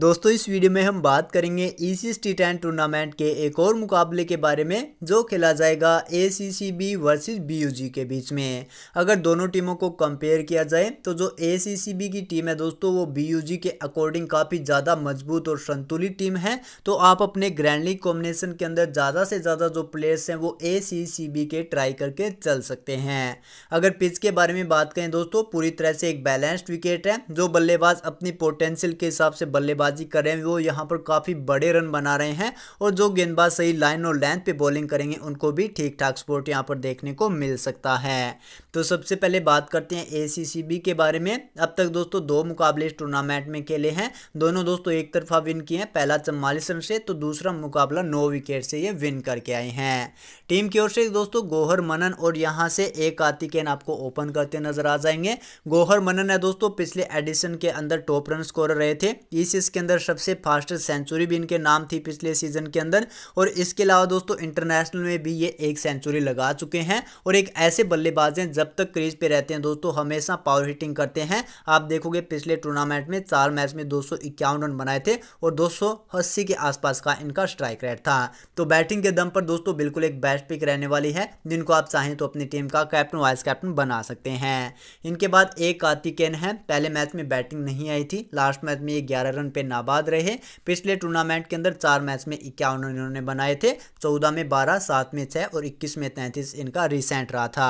दोस्तों इस वीडियो में हम बात करेंगे E C T ten tournament के एक और मुकाबले के बारे में जो खेला जाएगा A C C B versus B U G के बीच में अगर दोनों टीमों को कंपेयर किया जाए तो जो ए सी सी बी की टीम है दोस्तों वो बी यू जी के अकॉर्डिंग काफ़ी ज़्यादा मजबूत और संतुलित टीम है तो आप अपने ग्रैंड लीग कॉम्बिनेशन के अंदर ज़्यादा से ज़्यादा जो प्लेयर्स हैं वो ए सी सी बी के ट्राई करके चल सकते हैं अगर पिच के बारे में बात करें दोस्तों पूरी तरह से एक बैलेंस्ड विकेट है जो बल्लेबाज अपनी पोटेंशियल के हिसाब से बल्लेबाज गेंदबाजी कर रहे हैं वो यहाँ पर काफ़ी बड़े रन बना रहे हैं और जो गेंदबाज सही लाइन और लेंथ पे बॉलिंग करेंगे उनको भी ठीक ठाक स्पोर्ट यहाँ पर देखने को मिल सकता है तो सबसे पहले बात करते हैं ए के बारे में अब तक दोस्तों दो मुकाबले इस टूर्नामेंट में खेले हैं दोनों दोस्तों एक तरफा विन किए हैं पहला चौवालीस रन से तो दूसरा मुकाबला नौ विकेट से ये विन करके आए हैं टीम की ओर से दोस्तों गोहर मनन और यहाँ से एक आतिकेन आपको ओपन करते नजर आ जाएंगे गोहर मनन है दोस्तों पिछले एडिशन के अंदर टॉप रन स्कोर रहे थे इस के अंदर सबसे फास्ट सेंचुरी भी इनके नाम थी पिछले सीजन के अंदर और इसके अलावा दोस्तों इंटरनेशनल में भी ये एक सेंचुरी लगा चुके हैं और एक ऐसे बल्लेबाज हैं जब तक क्रीज पे रहते हैं दोस्तों हमेशा पावर हिटिंग करते हैं आप देखोगे पिछले टूर्नामेंट में चार मैच में दो रन बनाए थे और दो के आसपास का इनका स्ट्राइक रेट था तो बैटिंग के दम पर दोस्तों बिल्कुल एक बेस्ट पिक रहने वाली है जिनको आप चाहें तो अपनी टीम का कैप्टन वाइस कैप्टन बना सकते हैं इनके बाद एक कार्तिकेन है पहले मैच में बैटिंग नहीं आई थी लास्ट मैच में ये 11 रन पे नाबाद रहे पिछले टूर्नामेंट के अंदर चार मैच में इक्यावन रन इन्होंने बनाए थे चौदह में बारह सात में छः और इक्कीस में तैंतीस इनका रिसेंट रहा था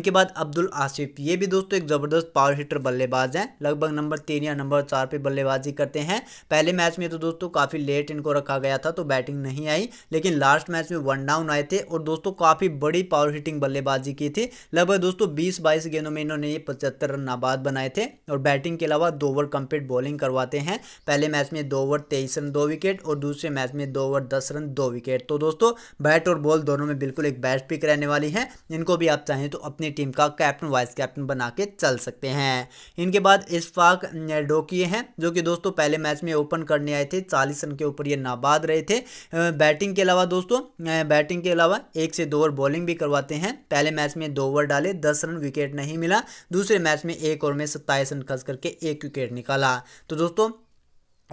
इनके बाद अब्दुल आसिफ ये भी दोस्तों एक ज़बरदस्त पावर हिटर बल्लेबाज हैं लगभग नंबर तीन या नंबर चार पर बल्लेबाजी करते हैं पहले मैच में तो दोस्तों काफ़ी लेट इनको रखा गया था तो बैटिंग नहीं आई लेकिन लास्ट मैच में वन डाउन आए थे और दोस्तों काफ़ी बड़ी पावर हिटिंग बल्लेबाजी की थी लगभग दोस्तों बीस बाईस गेंदों में इन्होंने ये पचहत्तर रन नाबाद बनाए थे और बैटिंग के अलावा दो ओवर कंप्लीट बॉलिंग करवाते हैं पहले पहले मैच में दो ओवर तेईस रन दो विकेट और दूसरे मैच में दो ओवर दस रन दो विकेट तो दोस्तों बैट और बॉल दोनों में बिल्कुल एक बेस्ट पिक रहने वाली है इनको भी आप चाहें तो अपनी टीम का कैप्टन वाइस कैप्टन बना के चल सकते हैं इनके बाद इस्फाक डोकिए हैं जो कि दोस्तों पहले मैच में ओपन करने आए थे चालीस रन के ऊपर ये नाबाद रहे थे बैटिंग के अलावा दोस्तों बैटिंग के अलावा एक से दो ओवर बॉलिंग भी करवाते हैं पहले मैच में दो ओवर डाले दस रन विकेट नहीं मिला दूसरे मैच में एक ओवर में सत्ताईस रन खर्च करके एक विकेट निकाला तो दोस्तों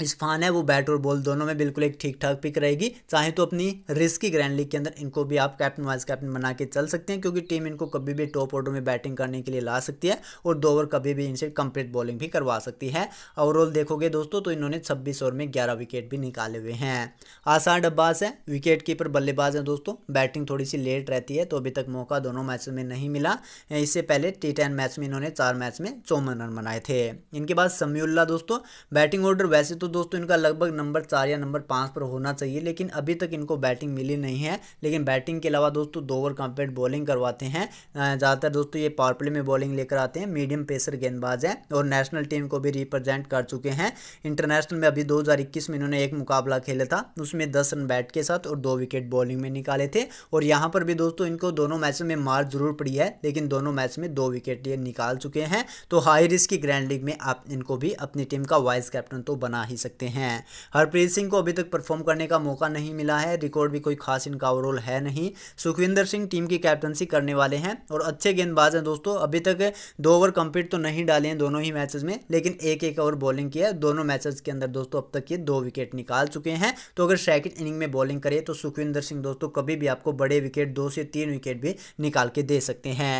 इस्फान है वो बैट और बॉल दोनों में बिल्कुल एक ठीक ठाक पिक रहेगी चाहे तो अपनी रिस्की ग्रैंड लीग के अंदर इनको भी आप कैप्टन वाइस कैप्टन बना के चल सकते हैं क्योंकि टीम इनको कभी भी टॉप ऑर्डर में बैटिंग करने के लिए ला सकती है और दो ओवर कभी भी इनसे कंप्लीट बॉलिंग भी करवा सकती है ओवरऑल देखोगे दोस्तों तो इन्होंने छब्बीस ओवर में ग्यारह विकेट भी निकाले हुए हैं आसार डब्बास है विकेट कीपर बल्लेबाज है दोस्तों बैटिंग थोड़ी सी लेट रहती है तो अभी तक मौका दोनों मैचों में नहीं मिला इससे पहले टी टेन मैच में इन्होंने चार मैच में चौवन रन बनाए थे इनके बाद समयुल्ला दोस्तों बैटिंग ऑर्डर वैसे तो तो दोस्तों इनका लगभग नंबर चार या नंबर पाँच पर होना चाहिए लेकिन अभी तक इनको बैटिंग मिली नहीं है लेकिन बैटिंग के अलावा दोस्तों दो ओवर कंप्लीट बॉलिंग करवाते हैं ज़्यादातर दोस्तों ये पावर प्ले में बॉलिंग लेकर आते हैं मीडियम पेसर गेंदबाज हैं और नेशनल टीम को भी रिप्रेजेंट कर चुके हैं इंटरनेशनल में अभी दो में इन्होंने एक मुकाबला खेला था उसमें दस रन बैट के साथ और दो विकेट बॉलिंग में निकाले थे और यहाँ पर भी दोस्तों इनको दोनों मैचों में मार जरूर पड़ी है लेकिन दोनों मैच में दो विकेट ये निकाल चुके हैं तो हाई रिस्क की ग्रैंड लीग में आप इनको भी अपनी टीम का वाइस कैप्टन तो बना ही खेल सकते हैं हरप्रीत सिंह को अभी तक परफॉर्म करने का मौका नहीं मिला है रिकॉर्ड भी कोई खास इनका ओवरऑल है नहीं सुखविंदर सिंह टीम की कैप्टनसी करने वाले हैं और अच्छे गेंदबाज हैं दोस्तों अभी तक दो ओवर कंप्लीट तो नहीं डाले हैं दोनों ही मैचेस में लेकिन एक एक ओवर बॉलिंग किया है दोनों मैचेस के अंदर दोस्तों अब तक ये दो विकेट निकाल चुके हैं तो अगर सेकेंड इनिंग में बॉलिंग करे तो सुखविंदर सिंह दोस्तों कभी भी आपको बड़े विकेट दो से तीन विकेट भी निकाल के दे सकते हैं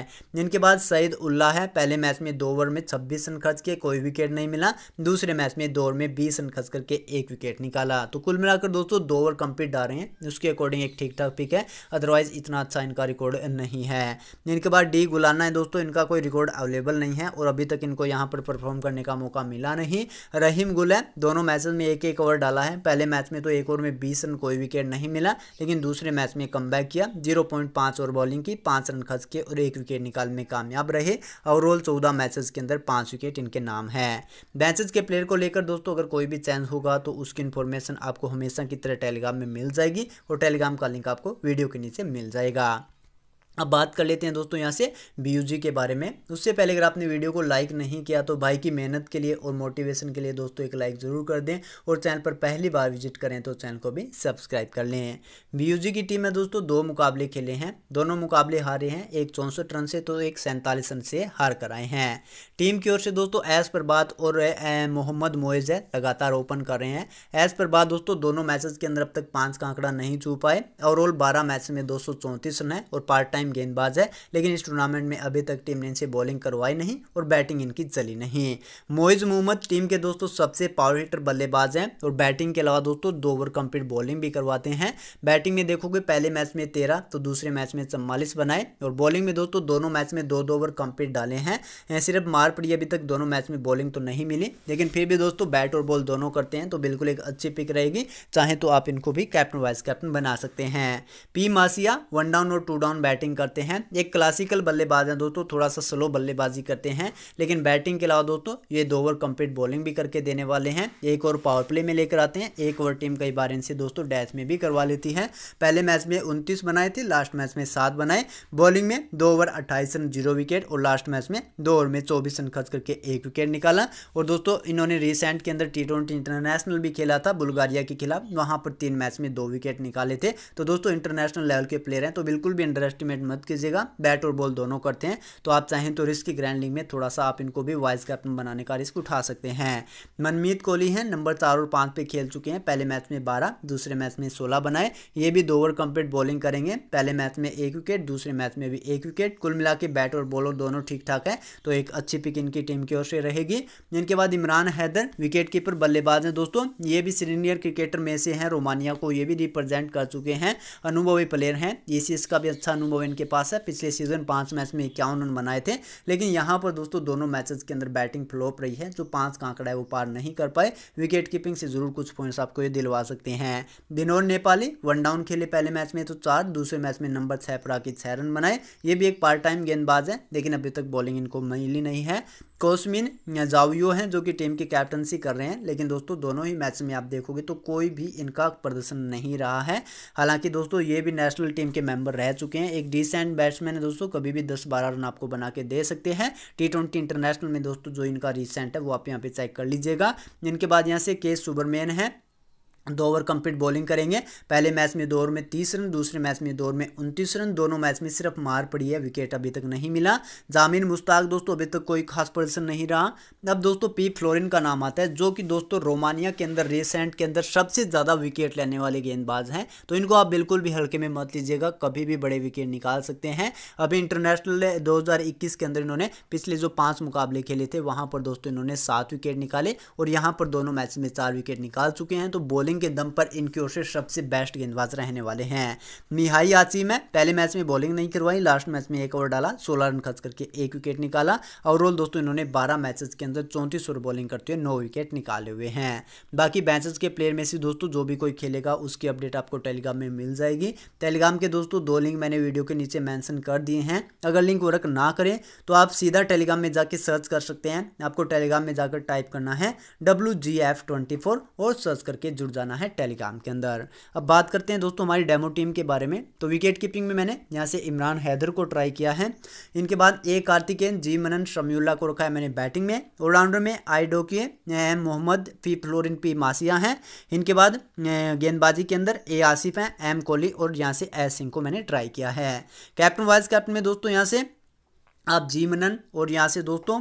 इनके बाद सईद उल्ला है पहले मैच में दो ओवर में छब्बीस रन खर्च किए कोई विकेट नहीं मिला दूसरे मैच में दो ओवर में बीस रन रन खस करके एक विकेट निकाला तो कुल मिलाकर दोस्तों दो ओवर कंप्लीट डाल रहे हैं उसके अकॉर्डिंग एक ठीक ठाक पिक है अदरवाइज इतना अच्छा इनका रिकॉर्ड नहीं है इनके बाद डी गुलाना है दोस्तों इनका कोई रिकॉर्ड अवेलेबल नहीं है और अभी तक इनको यहाँ पर परफॉर्म करने का मौका मिला नहीं रहीम गुल है दोनों मैचेस में एक एक ओवर डाला है पहले मैच में तो एक ओवर में बीस रन कोई विकेट नहीं मिला लेकिन दूसरे मैच में कम किया जीरो ओवर बॉलिंग की पाँच रन खस के और एक विकेट निकालने में कामयाब रहे ओवरऑल चौदह मैचेस के अंदर पाँच विकेट इनके नाम है बेंचेज के प्लेयर को लेकर दोस्तों अगर कोई भी भी चेंज होगा तो उसकी इन्फॉर्मेशन आपको हमेशा की तरह टेलीग्राम में मिल जाएगी और टेलीग्राम का लिंक आपको वीडियो के नीचे मिल जाएगा अब बात कर लेते हैं दोस्तों यहाँ से बी के बारे में उससे पहले अगर आपने वीडियो को लाइक नहीं किया तो भाई की मेहनत के लिए और मोटिवेशन के लिए दोस्तों एक लाइक ज़रूर कर दें और चैनल पर पहली बार विजिट करें तो चैनल को भी सब्सक्राइब कर लें बी की टीम में दोस्तों दो मुकाबले खेले हैं दोनों मुकाबले हारे हैं एक चौंसठ रन से तो एक सैंतालीस रन से हार कर आए हैं टीम की ओर से दोस्तों एस प्रभात और मोहम्मद मोइज़ लगातार ओपन कर रहे हैं एस प्रभात दोस्तों दोनों मैचेज के अंदर अब तक पाँच का आंकड़ा नहीं छू पाए ओवरऑल बारह मैच में दो रन है और पार्ट टाइम टाइम गेंदबाज है लेकिन इस टूर्नामेंट में अभी तक टीम ने इनसे बॉलिंग करवाई नहीं और बैटिंग इनकी चली नहीं मोइज मोहम्मद टीम के दोस्तों सबसे पावर हिटर बल्लेबाज हैं और बैटिंग के अलावा दोस्तों दो ओवर कंप्लीट बॉलिंग भी करवाते हैं बैटिंग में देखोगे पहले मैच में तेरह तो दूसरे मैच में चम्बालीस बनाए और बॉलिंग में दोस्तों दोनों मैच में दो दो ओवर कंप्लीट डाले हैं सिर्फ मार पड़ी अभी तक दोनों मैच में बॉलिंग तो नहीं मिली लेकिन फिर भी दोस्तों बैट और बॉल दोनों करते हैं तो बिल्कुल एक अच्छी पिक रहेगी चाहे तो आप इनको भी कैप्टन वाइस कैप्टन बना सकते हैं पी मासिया वन डाउन और टू डाउन बैटिंग बैटिंग करते हैं एक क्लासिकल बल्लेबाज हैं दोस्तों थोड़ा सा स्लो बल्लेबाजी करते हैं लेकिन बैटिंग के अलावा दोस्तों ये दो ओवर कंप्लीट बॉलिंग भी करके देने वाले हैं एक ओवर पावर प्ले में लेकर आते हैं एक ओवर टीम कई बार इनसे दोस्तों डैथ में भी करवा लेती है पहले मैच में उनतीस बनाए थे लास्ट मैच में सात बनाए बॉलिंग में दो ओवर अट्ठाईस रन जीरो विकेट और लास्ट मैच में दो ओवर में चौबीस रन खर्च करके एक विकेट निकाला और दोस्तों इन्होंने रिसेंट के अंदर टी ट्वेंटी इंटरनेशनल भी खेला था बुल्गारिया के खिलाफ वहां पर तीन मैच में दो विकेट निकाले थे तो दोस्तों इंटरनेशनल लेवल के प्लेयर हैं तो बिल्कुल भी अंडर एस्टिमेट बैट मत कीजिएगा बैट और बॉल दोनों करते हैं तो आप चाहें तो रिस्क की ग्रैंड में थोड़ा सा आप इनको भी वाइस कैप्टन बनाने का रिस्क उठा सकते हैं मनमीत कोहली हैं नंबर चार और पाँच पे खेल चुके हैं पहले मैच में बारह दूसरे मैच में सोलह बनाए ये भी दो ओवर कंप्लीट बॉलिंग करेंगे पहले मैच में एक विकेट दूसरे मैच में भी एक विकेट कुल मिला बैट और बॉलर दोनों ठीक ठाक है तो एक अच्छी पिक इनकी टीम की ओर से रहेगी इनके बाद इमरान हैदर विकेट कीपर बल्लेबाज हैं दोस्तों ये भी सीनियर क्रिकेटर में से हैं रोमानिया को ये भी रिप्रेजेंट कर चुके हैं अनुभवी प्लेयर हैं ई का भी अच्छा अनुभव इनके पास है पिछले सीजन पांच मैच में इक्यावन रन बनाए थे लेकिन यहां पर दोस्तों दोनों मैचेस के अंदर बैटिंग फ्लोप रही है जो पांच का आंकड़ा है वो पार नहीं कर पाए विकेट कीपिंग से जरूर कुछ पॉइंट्स आपको ये दिलवा सकते हैं बिनोर नेपाली वन डाउन खेले पहले मैच में तो चार दूसरे मैच में नंबर छह पर आके छह रन बनाए ये भी एक पार्ट टाइम गेंदबाज है लेकिन अभी तक बॉलिंग इनको मिली नहीं है कोसमिन जावियो हैं जो कि टीम की कैप्टनसी कर रहे हैं लेकिन दोस्तों दोनों ही मैच में आप देखोगे तो कोई भी इनका प्रदर्शन नहीं रहा है हालांकि दोस्तों ये भी नेशनल टीम के मेंबर रह चुके हैं एक डिसेंट बैट्समैन है दोस्तों कभी भी दस बारह रन आपको बना के दे सकते हैं टी ट्वेंटी इंटरनेशनल में दोस्तों जो इनका रिसेंट है वो आप यहाँ पे चेक कर लीजिएगा इनके बाद यहाँ से के सुबरमैन है दो ओवर कंप्लीट बॉलिंग करेंगे पहले मैच में दो ओवर में तीस रन दूसरे मैच में दो ओवर में उनतीस रन दोनों मैच में सिर्फ मार पड़ी है विकेट अभी तक नहीं मिला जामिन मुश्ताक दोस्तों अभी तक कोई खास प्रदर्शन नहीं रहा अब दोस्तों पी फ्लोरिन का नाम आता है जो कि दोस्तों रोमानिया के अंदर रिसेंट के अंदर सबसे ज़्यादा विकेट लेने वाले गेंदबाज हैं तो इनको आप बिल्कुल भी हल्के में मत लीजिएगा कभी भी बड़े विकेट निकाल सकते हैं अभी इंटरनेशनल दो के अंदर इन्होंने पिछले जो पाँच मुकाबले खेले थे वहाँ पर दोस्तों इन्होंने सात विकेट निकाले और यहाँ पर दोनों मैच में चार विकेट निकाल चुके हैं तो बॉलिंग बॉलिंग के दम पर इनकी ओर से सबसे बेस्ट गेंदबाज रहने वाले हैं मिहाई आसिम है पहले मैच में बॉलिंग नहीं करवाई लास्ट मैच में एक ओवर डाला सोलह रन खर्च करके एक विकेट निकाला और रोल दोस्तों इन्होंने बारह मैचेस के अंदर चौंतीस ओवर बॉलिंग करते हुए नौ विकेट निकाले हुए हैं बाकी बैंसेस के प्लेयर में से दोस्तों जो भी कोई खेलेगा उसकी अपडेट आपको टेलीग्राम में मिल जाएगी टेलीग्राम के दोस्तों दो लिंक मैंने वीडियो के नीचे मैंसन कर दिए हैं अगर लिंक वर्क ना करें तो आप सीधा टेलीग्राम में जाके सर्च कर सकते हैं आपको टेलीग्राम में जाकर टाइप करना है डब्ल्यू और सर्च करके जुड़ जाना जाना है टेलीग्राम के अंदर अब बात करते हैं दोस्तों हमारी डेमो टीम के बारे में तो विकेट कीपिंग में मैंने यहाँ से इमरान हैदर को ट्राई किया है इनके बाद ए कार्तिकेन जी मनन शमीउल्ला को रखा है मैंने बैटिंग में ऑलराउंडर में आई डोकिए मोहम्मद फी फ्लोरिन पी मासिया हैं इनके बाद गेंदबाजी के अंदर ए आसिफ हैं एम कोहली और यहाँ से ए सिंह को मैंने ट्राई किया है कैप्टन वाइस कैप्टन में दोस्तों यहाँ से आप जी मनन और यहाँ से दोस्तों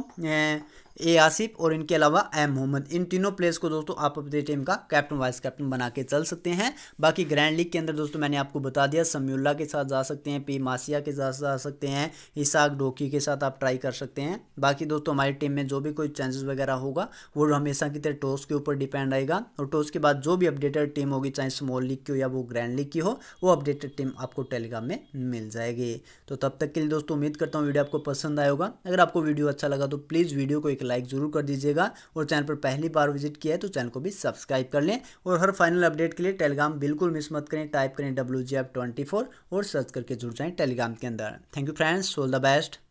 ए आसिफ और इनके अलावा एम मोहम्मद इन तीनों प्लेयर्स को दोस्तों आप अपनी टीम का कैप्टन वाइस कैप्टन बना के चल सकते हैं बाकी ग्रैंड लीग के अंदर दोस्तों मैंने आपको बता दिया समयुल्ला के साथ जा सकते हैं पी मासिया के साथ जा सकते हैं इसाक डोकी के साथ आप ट्राई कर सकते हैं बाकी दोस्तों हमारी टीम में जो भी कोई चांसेस वगैरह होगा वो हमेशा की तरह टॉस के ऊपर डिपेंड रहेगा और टॉस के बाद जो भी अपडेटेड टीम होगी चाहे स्मॉल लीग की हो या वो ग्रैंड लीग की हो वो अपडेटेड टीम आपको टेलीग्राम में मिल जाएगी तो तब तक के लिए दोस्तों उम्मीद करता हूँ वीडियो आपको पसंद आएगा अगर आपको वीडियो अच्छा लगा तो प्लीज़ वीडियो को एक लाइक ज़रूर कर दीजिएगा और चैनल पर पहली बार विजिट किया है तो चैनल को भी सब्सक्राइब कर लें और हर फाइनल अपडेट के लिए टेलीग्राम बिल्कुल मिस मत करें टाइप करें डब्ल्यू और सर्च करके जुड़ जाएँ टेलीग्राम के अंदर thank you friends all the best